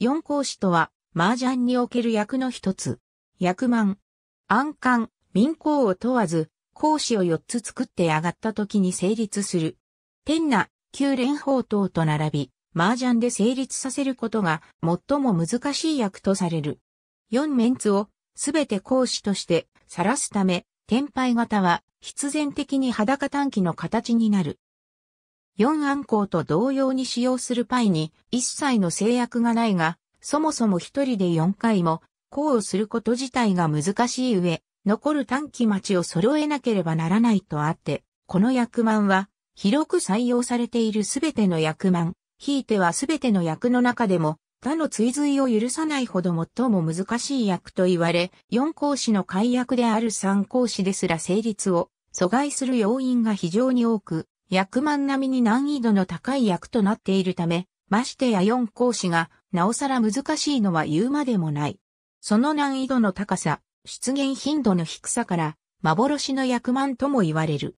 四講子とは、麻雀における役の一つ。役満。暗官、民公を問わず、講子を四つ作って上がった時に成立する。天那、旧連法等と並び、麻雀で成立させることが最も難しい役とされる。四メンツをすべて講子として晒すため、天敗型は必然的に裸短期の形になる。4アンコウと同様に使用するパイに一切の制約がないが、そもそも一人で4回もこうすること自体が難しい上、残る短期待ちを揃えなければならないとあって、この役満は広く採用されているすべての役満、ひいてはすべての役の中でも他の追随を許さないほど最も難しい役と言われ、4講師の解約である3講師ですら成立を阻害する要因が非常に多く、役満並みに難易度の高い役となっているため、ましてや4講師が、なおさら難しいのは言うまでもない。その難易度の高さ、出現頻度の低さから、幻の役満とも言われる。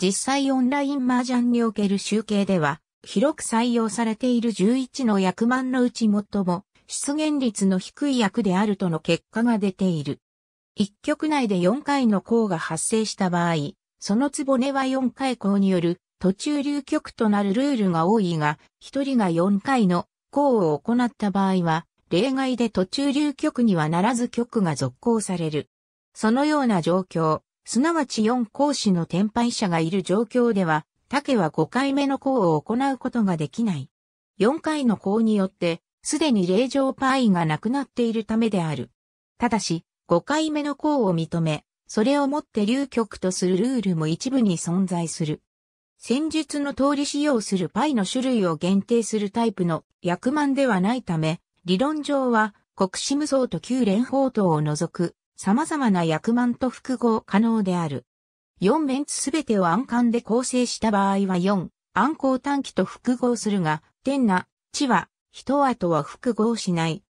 実際オンライン麻雀における集計では、広く採用されている11の役満のうち最も、出現率の低い役であるとの結果が出ている。一局内で4回の項が発生した場合、その壺根は4回項による途中流局となるルールが多いが、1人が4回の項を行った場合は、例外で途中流局にはならず局が続行される。そのような状況、すなわち4講師の転廃者がいる状況では、竹は5回目の項を行うことができない。4回の項によって、すでに令状パイがなくなっているためである。ただし、5回目の項を認め、それをもって流局とするルールも一部に存在する。戦術の通り使用するパイの種類を限定するタイプの薬満ではないため、理論上は国士無双と旧連法等を除く様々な薬満と複合可能である。4面つすべてを暗管で構成した場合は4、暗光短期と複合するが、天な、地は、人跡は複合しない。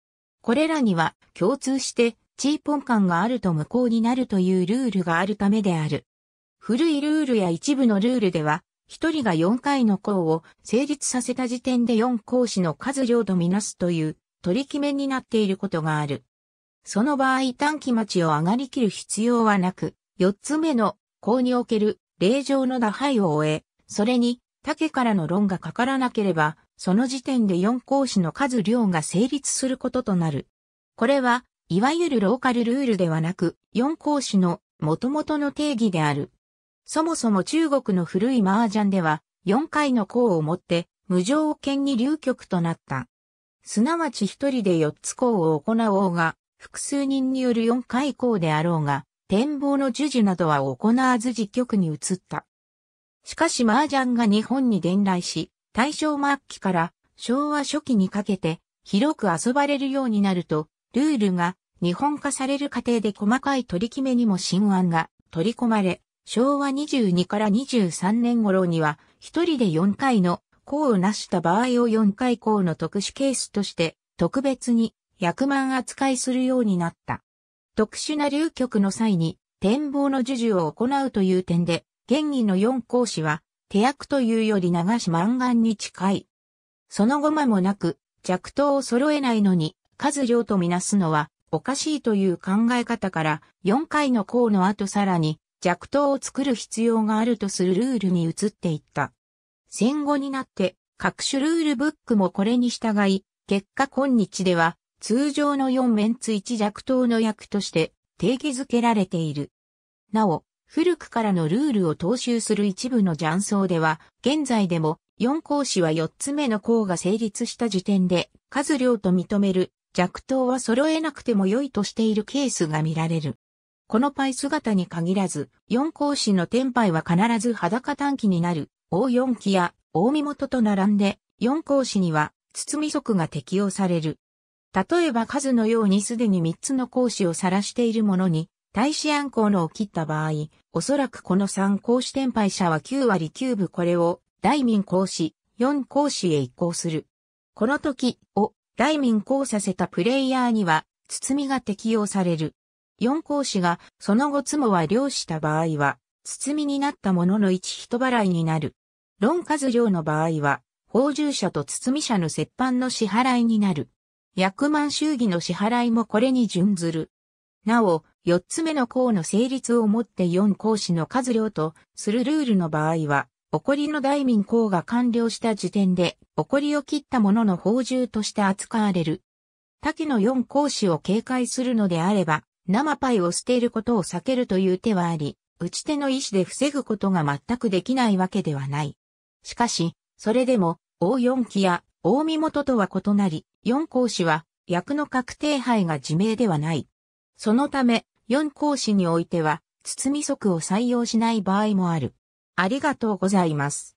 これらには共通して、チーポン感があると無効になるというルールがあるためである。古いルールや一部のルールでは、一人が4回の項を成立させた時点で4項子の数量とみなすという取り決めになっていることがある。その場合短期待ちを上がりきる必要はなく、4つ目の項における令状の打敗を終え、それに竹からの論がかからなければ、その時点で4項子の数量が成立することとなる。これは、いわゆるローカルルールではなく、4項子の元々の定義である。そもそも中国の古い麻雀では、四回の項をもって、無条件に流局となった。すなわち一人で四つ項を行おうが、複数人による四回項であろうが、展望の授受などは行わず実局に移った。しかし麻雀が日本に伝来し、大正末期から昭和初期にかけて広く遊ばれるようになると、ルールが日本化される過程で細かい取り決めにも新案が取り込まれ、昭和22から23年頃には、一人で4回の項を成した場合を4回項の特殊ケースとして、特別に役満扱いするようになった。特殊な流局の際に、展望の授受を行うという点で、現義の4講師は、手役というより流し満願に近い。その後間もなく、弱刀を揃えないのに、数量とみなすのは、おかしいという考え方から、4回の項の後さらに、弱党を作る必要があるとするルールに移っていった。戦後になって各種ルールブックもこれに従い、結果今日では通常の4メンツ1弱党の役として定義づけられている。なお、古くからのルールを踏襲する一部の雀荘では、現在でも4項子は4つ目の項が成立した時点で、数量と認める弱党は揃えなくても良いとしているケースが見られる。このパイ姿に限らず、四孔子の天イは必ず裸短期になる、大四期や大身元と並んで、四孔子には包み足が適用される。例えば数のようにすでに三つの孔子を晒しているものに、大使暗孔のを切った場合、おそらくこの三孔子天敗者は9割9分これを、大民孔子、四孔子へ移行する。この時を大民孔させたプレイヤーには、包みが適用される。四公子が、その後妻は漁した場合は、包みになったものの一人払いになる。論数量の場合は、法従者と包み者の折半の支払いになる。役満衆儀の支払いもこれに準ずる。なお、四つ目の項の成立をもって四項子の数量とするルールの場合は、起こりの大民項が完了した時点で、起こりを切った者の法従として扱われる。多岐の四項子を警戒するのであれば、生パイを捨てることを避けるという手はあり、打ち手の意思で防ぐことが全くできないわけではない。しかし、それでも、大4期や大身元とは異なり、4公子は役の確定杯が自明ではない。そのため、4公子においては、包み則を採用しない場合もある。ありがとうございます。